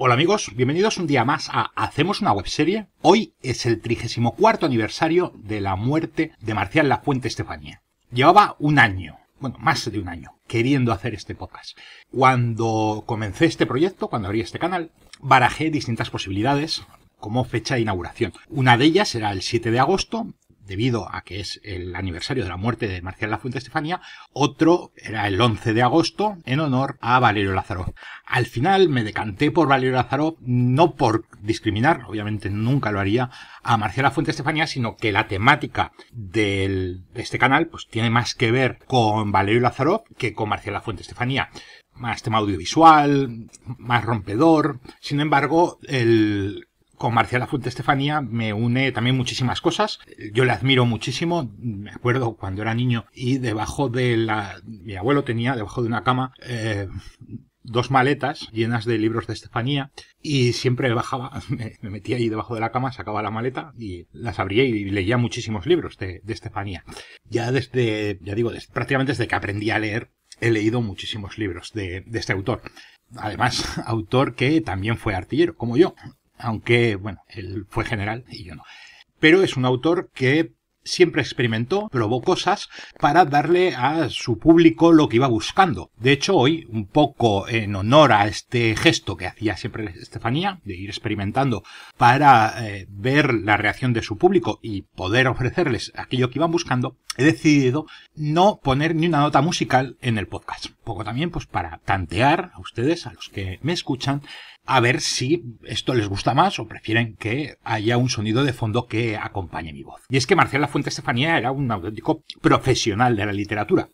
Hola amigos, bienvenidos un día más a Hacemos una webserie. Hoy es el 34 aniversario de la muerte de Marcial La Fuente Estefanía. Llevaba un año, bueno, más de un año, queriendo hacer este podcast. Cuando comencé este proyecto, cuando abrí este canal, barajé distintas posibilidades como fecha de inauguración. Una de ellas era el 7 de agosto debido a que es el aniversario de la muerte de Marcial Lafuente Estefanía, otro era el 11 de agosto en honor a Valerio Lázaro. Al final me decanté por Valerio Lázaro, no por discriminar, obviamente nunca lo haría, a Marcial Lafuente Estefanía, sino que la temática de este canal pues tiene más que ver con Valerio Lázaro que con Marcial Lafuente Estefanía más tema audiovisual, más rompedor. Sin embargo, el con Marciala Fuente Estefanía me une también muchísimas cosas. Yo le admiro muchísimo. Me acuerdo cuando era niño y debajo de la... Mi abuelo tenía debajo de una cama... Eh, dos maletas llenas de libros de Estefanía y siempre bajaba, me, metía ahí debajo de la cama, sacaba la maleta y las abría y leía muchísimos libros de, Estefanía. Ya desde, ya digo, prácticamente desde que aprendí a leer, he leído muchísimos libros de, de este autor. Además, autor que también fue artillero, como yo aunque, bueno, él fue general y yo no. Pero es un autor que siempre experimentó, probó cosas para darle a su público lo que iba buscando. De hecho, hoy, un poco en honor a este gesto que hacía siempre Estefanía, de ir experimentando para eh, ver la reacción de su público y poder ofrecerles aquello que iban buscando, he decidido no poner ni una nota musical en el podcast. Un poco también, pues, para tantear a ustedes, a los que me escuchan, a ver si esto les gusta más o prefieren que haya un sonido de fondo que acompañe mi voz. Y es que Marcela La Fuente Estefanía era un auténtico profesional de la literatura.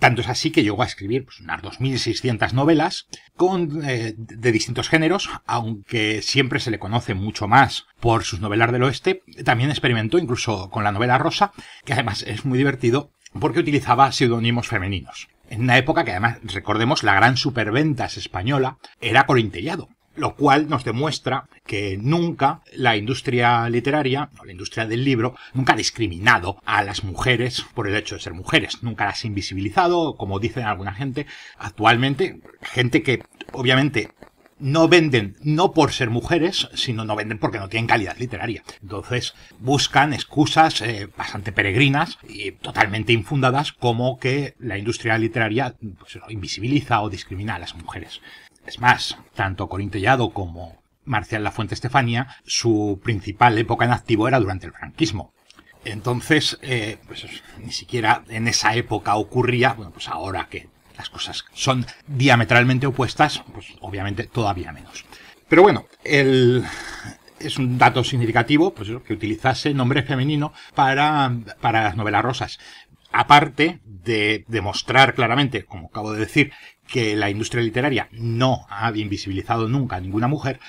Tanto es así que llegó a escribir pues, unas 2.600 novelas con, eh, de distintos géneros, aunque siempre se le conoce mucho más por sus novelas del oeste. También experimentó incluso con la novela rosa, que además es muy divertido porque utilizaba seudónimos femeninos. En una época que además, recordemos, la gran superventas española era Corintellado, lo cual nos demuestra que nunca la industria literaria, o la industria del libro, nunca ha discriminado a las mujeres por el hecho de ser mujeres, nunca las ha invisibilizado, como dicen alguna gente, actualmente, gente que obviamente no venden no por ser mujeres, sino no venden porque no tienen calidad literaria. Entonces buscan excusas eh, bastante peregrinas y totalmente infundadas como que la industria literaria pues, invisibiliza o discrimina a las mujeres. Es más, tanto Corín Tellado como Marcial Lafuente Estefania, su principal época en activo era durante el franquismo. Entonces, eh, pues ni siquiera en esa época ocurría, bueno, pues ahora que las cosas son diametralmente opuestas, pues obviamente todavía menos. Pero bueno, es un dato significativo pues, que utilizase nombre femenino para, para las novelas rosas. Aparte de demostrar claramente, como acabo de decir, que la industria literaria no ha invisibilizado nunca a ninguna mujer,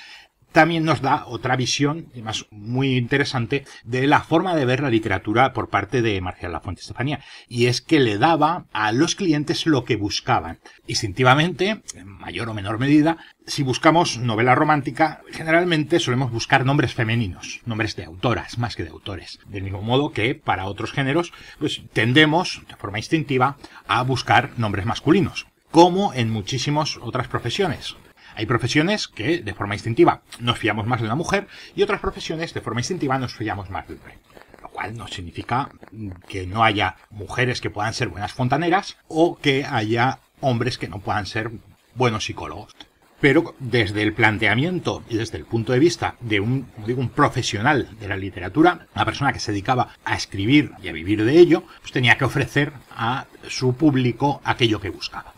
también nos da otra visión, además muy interesante, de la forma de ver la literatura por parte de Marcial Lafuente Estefanía. Y es que le daba a los clientes lo que buscaban. Instintivamente, en mayor o menor medida, si buscamos novela romántica, generalmente solemos buscar nombres femeninos, nombres de autoras más que de autores. Del mismo modo que para otros géneros, pues tendemos, de forma instintiva, a buscar nombres masculinos como en muchísimas otras profesiones. Hay profesiones que de forma instintiva nos fiamos más de una mujer y otras profesiones de forma instintiva nos fiamos más del hombre. Lo cual no significa que no haya mujeres que puedan ser buenas fontaneras o que haya hombres que no puedan ser buenos psicólogos. Pero desde el planteamiento y desde el punto de vista de un, un profesional de la literatura, una persona que se dedicaba a escribir y a vivir de ello, pues tenía que ofrecer a su público aquello que buscaba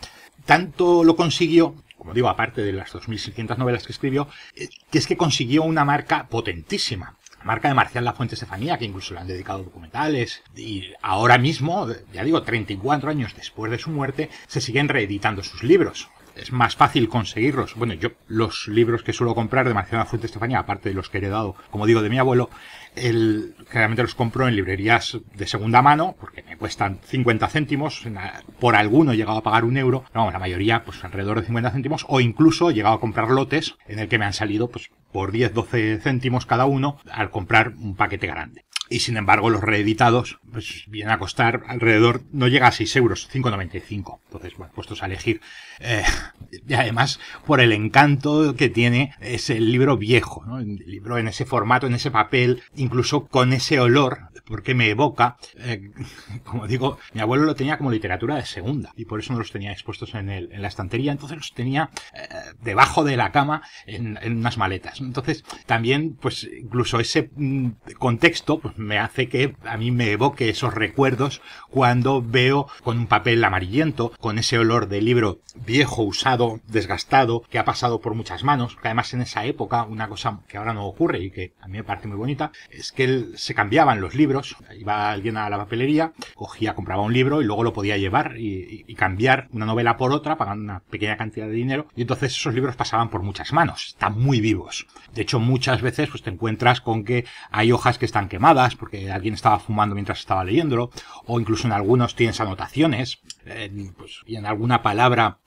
tanto lo consiguió, como digo, aparte de las 2.600 novelas que escribió, eh, que es que consiguió una marca potentísima. marca de Marcial La Fuente Estefanía, que incluso le han dedicado documentales, y ahora mismo, ya digo, 34 años después de su muerte, se siguen reeditando sus libros es más fácil conseguirlos. Bueno, yo los libros que suelo comprar de La Fuente Estefanía, aparte de los que he heredado, como digo, de mi abuelo, él, generalmente los compro en librerías de segunda mano, porque cuestan 50 céntimos, por alguno he llegado a pagar un euro, no, la mayoría pues alrededor de 50 céntimos, o incluso he llegado a comprar lotes en el que me han salido pues por 10, 12 céntimos cada uno al comprar un paquete grande y sin embargo los reeditados pues, vienen a costar alrededor, no llega a 6 euros, 5,95. Entonces, bueno, puestos a elegir. Eh, y además, por el encanto que tiene ese libro viejo, ¿no? el libro en ese formato, en ese papel, incluso con ese olor, porque me evoca, eh, como digo, mi abuelo lo tenía como literatura de segunda y por eso no los tenía expuestos en, el, en la estantería, entonces los tenía eh, debajo de la cama en, unas maletas. Entonces, también, pues, incluso ese mm, contexto, pues, me hace que a mí me evoque esos recuerdos cuando veo con un papel amarillento, con ese olor de libro viejo, usado, desgastado, que ha pasado por muchas manos, que además en esa época una cosa que ahora no ocurre y que a mí me parece muy bonita, es que se cambiaban los libros, iba alguien a la papelería, cogía, compraba un libro y luego lo podía llevar y, cambiar una novela por otra pagando una pequeña cantidad de dinero y entonces esos libros pasaban por muchas manos, están muy vivos. De hecho muchas veces pues te encuentras con que hay hojas que están quemadas, porque alguien estaba fumando mientras estaba leyéndolo, o incluso en algunos tienes anotaciones, pues, y en alguna palabra,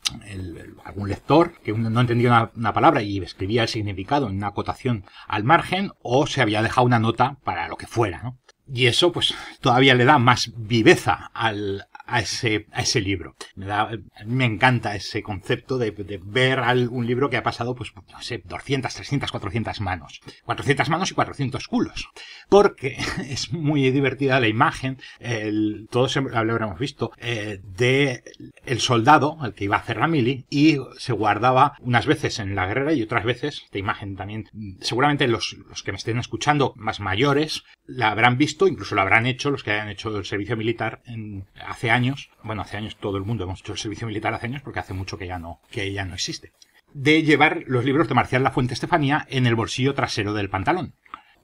algún lector que no entendía una, palabra y escribía el significado en una acotación al margen, o se había dejado una nota para lo que fuera, Y eso, pues, todavía le da más viveza al, a ese, a ese libro. Me, da, me encanta ese concepto de, ver un libro que ha pasado, pues, no sé, 200, 300, 400 manos. 400 manos y 400 culos. Porque es muy divertida la imagen, el, todos lo visto, eh, de el soldado, el que iba a hacer la mili, y se guardaba unas veces en la guerrera y otras veces, esta imagen también, seguramente los, los que me estén escuchando más mayores, la habrán visto, incluso la habrán hecho los que hayan hecho el servicio militar en, hace años bueno, hace años todo el mundo hemos hecho el servicio militar hace años porque hace mucho que ya no, que ya no existe, de llevar los libros de Marcial La Fuente Estefanía en el bolsillo trasero del pantalón.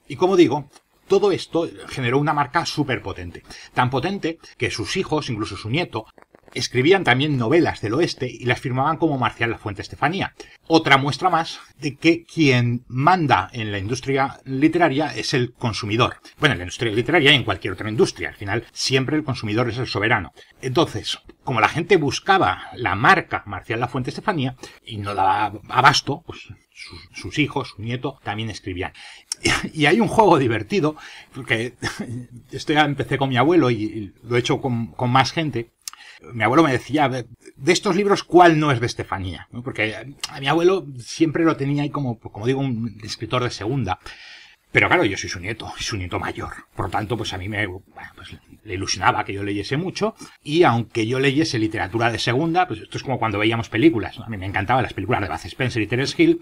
Y como digo, todo esto generó una marca súper potente. Tan potente que sus hijos, incluso su nieto, Escribían también novelas del oeste y las firmaban como Marcial La Fuente Estefanía. Otra muestra más de que quien manda en la industria literaria es el consumidor. Bueno, en la industria literaria y en cualquier otra industria. Al final, siempre el consumidor es el soberano. Entonces, como la gente buscaba la marca Marcial La Fuente Estefanía y no daba abasto, pues sus, hijos, su nieto, también escribían y hay un juego divertido, porque esto ya empecé con mi abuelo y lo he hecho con más gente, mi abuelo me decía, de estos libros, ¿cuál no es de Estefanía? Porque eh, a mi abuelo siempre lo tenía ahí como, como digo, un escritor de segunda. Pero claro, yo soy su nieto, su nieto mayor. Por lo tanto, pues a mí me pues le ilusionaba que yo leyese mucho. Y aunque yo leyese literatura de segunda, pues esto es como cuando veíamos películas. A mí me encantaban las películas de Bath Spencer y Terence Hill.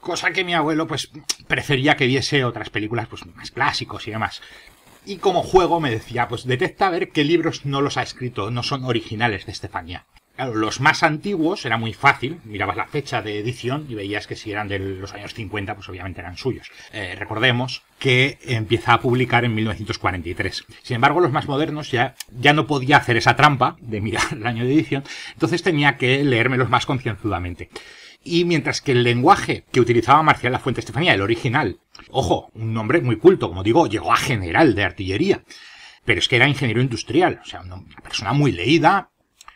Cosa que mi abuelo, pues, prefería que viese otras películas, pues, más clásicos y demás. Y como juego me decía, pues detecta ver qué libros no los ha escrito, no son originales de Estefanía. Claro, los más antiguos era muy fácil, mirabas la fecha de edición y veías que si eran de los años 50, pues obviamente eran suyos. Eh, recordemos que empieza a publicar en 1943. Sin embargo, los más modernos ya, ya no podía hacer esa trampa de mirar el año de edición, entonces tenía que leérmelos más concienzudamente. Y mientras que el lenguaje que utilizaba Marcial La Fuente Estefanía, el original, ojo, un nombre muy culto, como digo, llegó a general de artillería, pero es que era ingeniero industrial, o sea, una persona muy leída,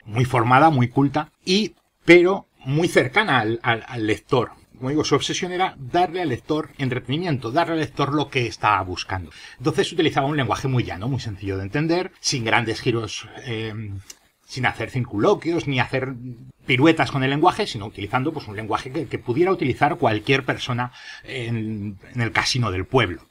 muy formada, muy culta, y, pero muy cercana al, lector, como digo, su obsesión era darle al lector entretenimiento, darle al lector lo que estaba buscando. Entonces utilizaba un lenguaje muy llano, muy sencillo de entender, sin grandes giros eh, sin hacer circunloquios ni hacer piruetas con el lenguaje, sino utilizando pues, un lenguaje que, pudiera utilizar cualquier persona en, el casino del pueblo.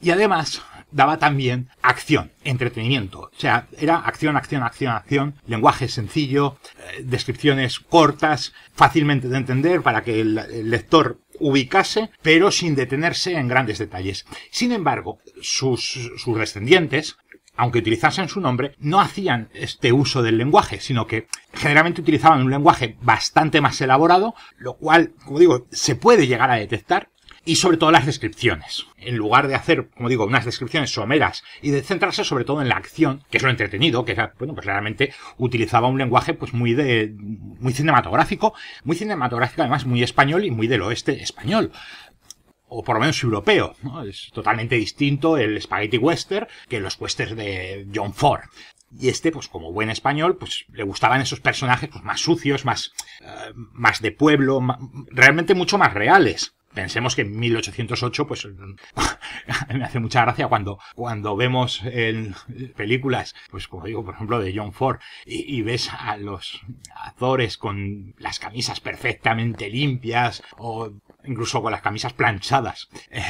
Y además daba también acción, entretenimiento. O sea, era acción, acción, acción, acción, lenguaje sencillo, eh, descripciones cortas, fácilmente de entender para que el, lector ubicase, pero sin detenerse en grandes detalles. Sin embargo, sus descendientes aunque utilizasen su nombre, no hacían este uso del lenguaje, sino que generalmente utilizaban un lenguaje bastante más elaborado, lo cual, como digo, se puede llegar a detectar, y sobre todo las descripciones. En lugar de hacer, como digo, unas descripciones someras y de centrarse sobre todo en la acción, que es lo entretenido, que era, bueno, pues realmente utilizaba un lenguaje pues muy de muy cinematográfico, muy cinematográfico además muy español y muy del oeste español o por lo menos europeo. ¿no? Es totalmente distinto el spaghetti western que los westerns de John Ford. Y este, pues como buen español, pues le gustaban esos personajes pues, más sucios, más, eh, más de pueblo, realmente mucho más reales. Pensemos que en 1808, pues me hace mucha gracia cuando, cuando vemos en películas, pues como digo, por ejemplo, de John Ford, y, ves a los ...azores con las camisas perfectamente limpias o incluso con las camisas planchadas, eh,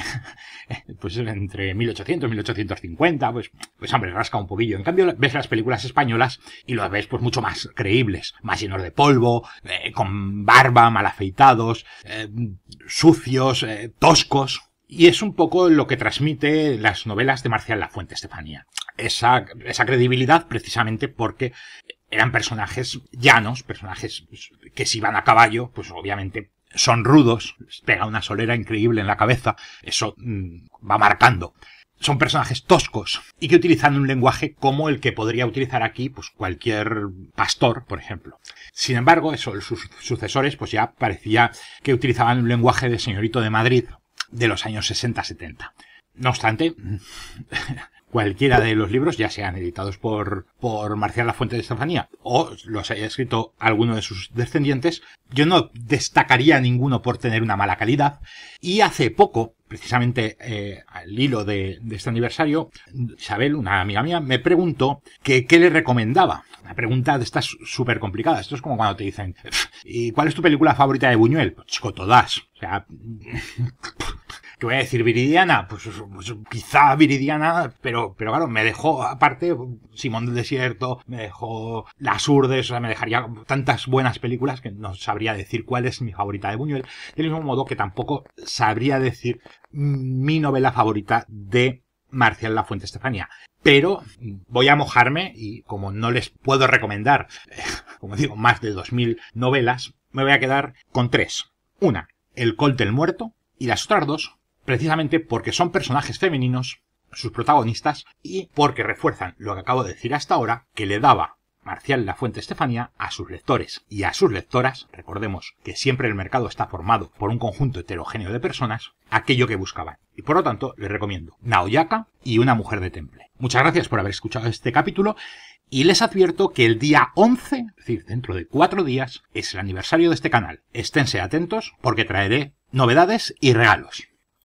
eh, pues entre 1800 y 1850, pues, pues hombre, rasca un poquillo. En cambio, ves las películas españolas y las ves pues mucho más creíbles, más llenos de polvo, eh, con barba, mal afeitados, sucios, toscos. Y es un poco lo que transmite las novelas de Marcial Lafuente Estefanía. Esa, esa credibilidad precisamente porque eran personajes llanos, personajes pues, que si iban a caballo, pues obviamente son rudos, pega una solera increíble en la cabeza, eso mm, va marcando. Son personajes toscos y que utilizan un lenguaje como el que podría utilizar aquí pues, cualquier pastor, por ejemplo. Sin embargo, sus sucesores pues ya parecía que utilizaban un lenguaje de señorito de Madrid de los años 60-70. No obstante, mm, cualquiera de los libros, ya sean editados por, por Marcial La Fuente de Estefanía o los haya escrito alguno de sus descendientes, yo no destacaría ninguno por tener una mala calidad. Y hace poco, precisamente eh, al hilo de, este aniversario, Isabel, una amiga mía, me preguntó que qué le recomendaba. La pregunta de estas súper complicada. Esto es como cuando te dicen, ¿y cuál es tu película favorita de Buñuel? chico, pues todas. O sea, pues ¿Qué voy a decir Viridiana, pues, pues, quizá Viridiana, pero, pero claro, me dejó aparte Simón del Desierto, me dejó Las Urdes, o sea, me dejaría tantas buenas películas que no sabría decir cuál es mi favorita de Buñuel, del mismo modo que tampoco sabría decir mi novela favorita de Marcial La Fuente Estefanía. Pero voy a mojarme y como no les puedo recomendar, como digo, más de 2.000 novelas, me voy a quedar con tres. Una, El Col del Muerto y las otras dos precisamente porque son personajes femeninos, sus protagonistas, y porque refuerzan lo que acabo de decir hasta ahora, que le daba Marcial La Fuente Estefanía a sus lectores y a sus lectoras, recordemos que siempre el mercado está formado por un conjunto heterogéneo de personas, aquello que buscaban. Y por lo tanto, les recomiendo Naoyaka y Una Mujer de Temple. Muchas gracias por haber escuchado este capítulo y les advierto que el día 11, es decir, dentro de cuatro días, es el aniversario de este canal. Esténse atentos porque traeré novedades y regalos.